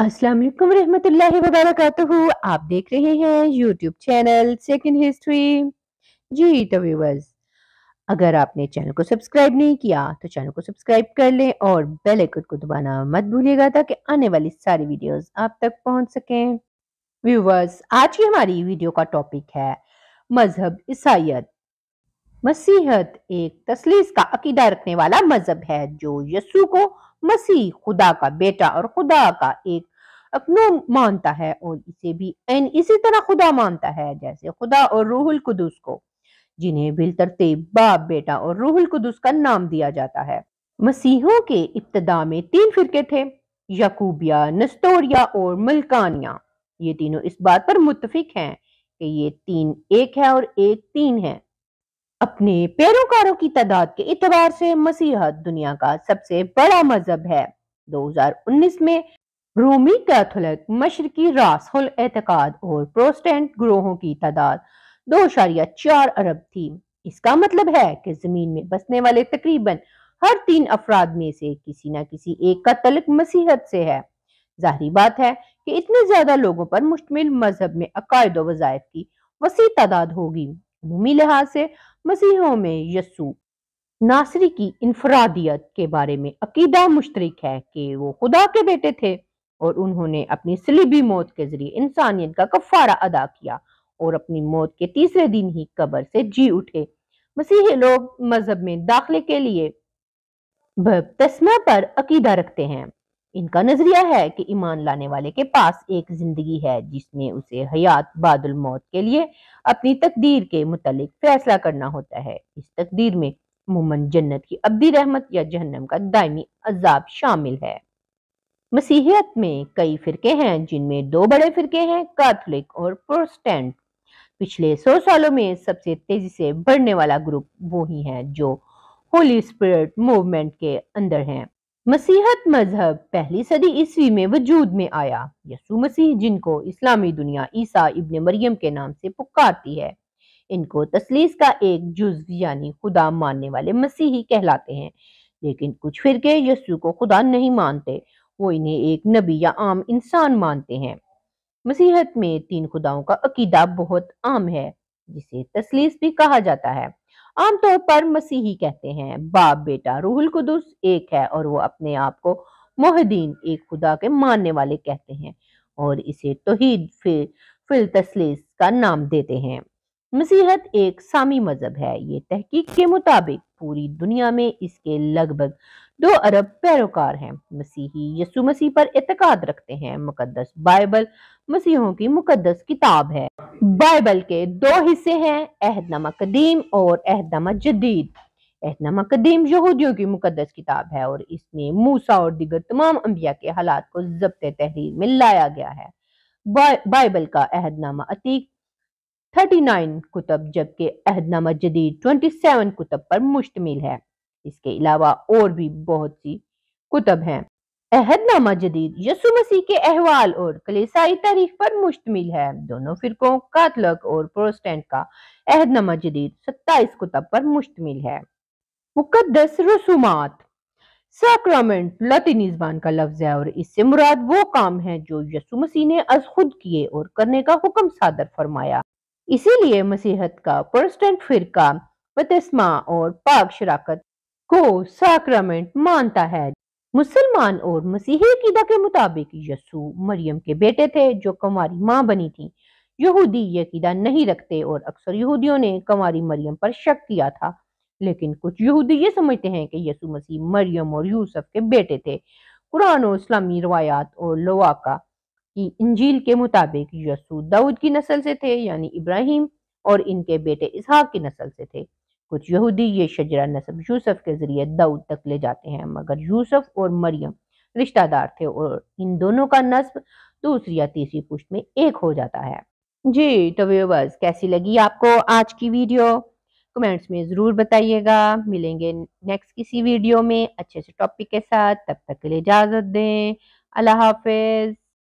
अस्सलाम वालेकुम रहमतुल्लाहि आप देख रहे हैं यूट्यूब चैनल सेकंड हिस्ट्री जी तो व्यूवर्स अगर आपने चैनल को सब्सक्राइब नहीं किया तो चैनल को सब्सक्राइब कर लें और बेल आइकन को दबाना मत भूलिएगा ताकि आने वाली सारी वीडियोस आप तक पहुंच सकें व्यूवर्स आज की हमारी वीडियो का टॉपिक है मजहब ईसाइत मसीहत एक तसलीस का अकीदा रखने वाला मजहब है जो यसु को मसीह खुदा का बेटा और खुदा का एक अपनो मानता है और इसे भी एन इसी तरह खुदा मानता है जैसे खुदा और रूहुल कुदुस को जिन्हें बिल तरतीब बाप बेटा और रूहुल कुदुस का नाम दिया जाता है मसीहों के इब्तदा में तीन फिरके थे यकूबिया नस्तोरिया और मलकानिया ये तीनों इस बात पर मुतफिक हैं कि ये तीन एक है और एक तीन है अपने पैरोकारों की तादाद के इतबार से मसीहत दुनिया का सबसे बड़ा मजहब है 2019 में रोमी कैथोलिक मशरकी रासहुल एतकाद और प्रोस्टेंट ग्रोहों की तादाद दो चार अरब थी इसका मतलब है कि जमीन में बसने वाले तकरीबन हर तीन अफराद में से किसी न किसी एक का तलक मसीहत से है जाहरी बात है कि इतने ज्यादा लोगों पर मुश्तमिल मजहब में अकायद वजायफ की वसी तादाद होगी लिहाज से मसीहों में यसु नासरी की इनफरादियत के बारे में अकीदा मुश्तरक है कि वो खुदा के बेटे थे और उन्होंने अपनी सलीबी मौत के जरिए इंसानियत का कफारा अदा किया और अपनी मौत के तीसरे दिन ही कब्र से जी उठे मसीही लोग मजहब में दाखिले के लिए पर अकीदा रखते हैं इनका नजरिया है कि ईमान लाने वाले के पास एक जिंदगी है जिसमें उसे हयात बादल मौत के लिए अपनी तकदीर के मुतालिक फैसला करना होता है इस तकदीर में मुमन जन्नत की अब्दी रहमत या जहन्नम का दायमी अजाब शामिल है मसीहियत में कई फिरके हैं जिनमें दो बड़े फिरके हैं कैथोलिक और प्रोटेस्टेंट पिछले सौ सालों में सबसे तेजी से बढ़ने वाला ग्रुप वो ही है जो होली स्पिरिट मूवमेंट के अंदर हैं मसीहत मजहब पहली सदी ईस्वी में वजूद में आया यसु मसीह जिनको इस्लामी दुनिया ईसा इब्न मरियम के नाम से पुकारती है इनको तसलीस का एक जुज यानी खुदा मानने वाले मसीही कहलाते हैं लेकिन कुछ के यसु को खुदा नहीं मानते वो इन्हें एक नबी या आम इंसान मानते हैं मसीहत में तीन खुदाओं का अकीदा बहुत आम है जिसे तसलीस भी कहा जाता है आमतौर पर मसीही कहते हैं बाप बेटा रूहुल कुदस एक है और वो अपने आप को मोहदीन एक खुदा के मानने वाले कहते हैं और इसे तोहीद फिल तस्लीस का नाम देते हैं मसीहत एक सामी मजहब है ये तहकीक के मुताबिक पूरी दुनिया में इसके लगभग दो अरब पैरोकार हैं मसीही यसु मसीह पर इतकाद रखते हैं मुकद्दस बाइबल मसीहों की मुकद्दस किताब है बाइबल के दो हिस्से हैं अहदनामा कदीम और अहदनामा जदीद अहदनामा कदीम यहूदियों की मुकद्दस किताब है और इसमें मूसा और दिगर तमाम अम्बिया के हालात को जब्त तहरीर में लाया गया है बाइबल का अहदनामा अतीक 39 कुतब जबकि अहदनामा जदीद 27 कुतब पर मुश्तमिल है इसके अलावा और भी बहुत सी कुतब हैं अहदनामा जदीद यसु मसीह के अहवाल और कलेसाई तारीख पर मुश्तमिल है दोनों फिरकों कातलक और प्रोस्टेंट का अहदनामा जदीद सत्ताईस कुतब पर मुश्तमिल है मुकदस रसूमात सैक्रामेंट लतीनी जबान का लफ्ज है और इससे मुराद वो काम है जो यसु मसीह ने अज खुद किए और करने का हुक्म सादर फरमाया इसीलिए मसीहत का प्रोस्टेंट फिरका बतस्मा और पाक शराकत को साक्रामेंट मानता है मुसलमान और मसीही अकीदा के मुताबिक यसु मरियम के बेटे थे जो कंवारी माँ बनी थी यहूदी यकीदा नहीं रखते और अक्सर यहूदियों ने कंवारी मरियम पर शक किया था लेकिन कुछ यहूदी ये समझते हैं कि यसु मसीह मरियम और यूसुफ के बेटे थे कुरान और इस्लामी रवायात और लोवाका की इंजील के मुताबिक यसु दाऊद की नस्ल से थे यानी इब्राहिम और इनके बेटे इसहाक की नस्ल से थे कुछ यहूदी ये शजरा नसब यूसुफ के ज़रिए दाऊद तक ले जाते हैं मगर यूसुफ और मरियम रिश्तेदार थे और इन दोनों का नस्ब दूसरी या तीसरी पुष्ट में एक हो जाता है जी तो व्यूवर्स कैसी लगी आपको आज की वीडियो कमेंट्स में ज़रूर बताइएगा मिलेंगे नेक्स्ट किसी वीडियो में अच्छे से टॉपिक के साथ तब तक के लिए इजाज़त दें अल्लाह हाफिज़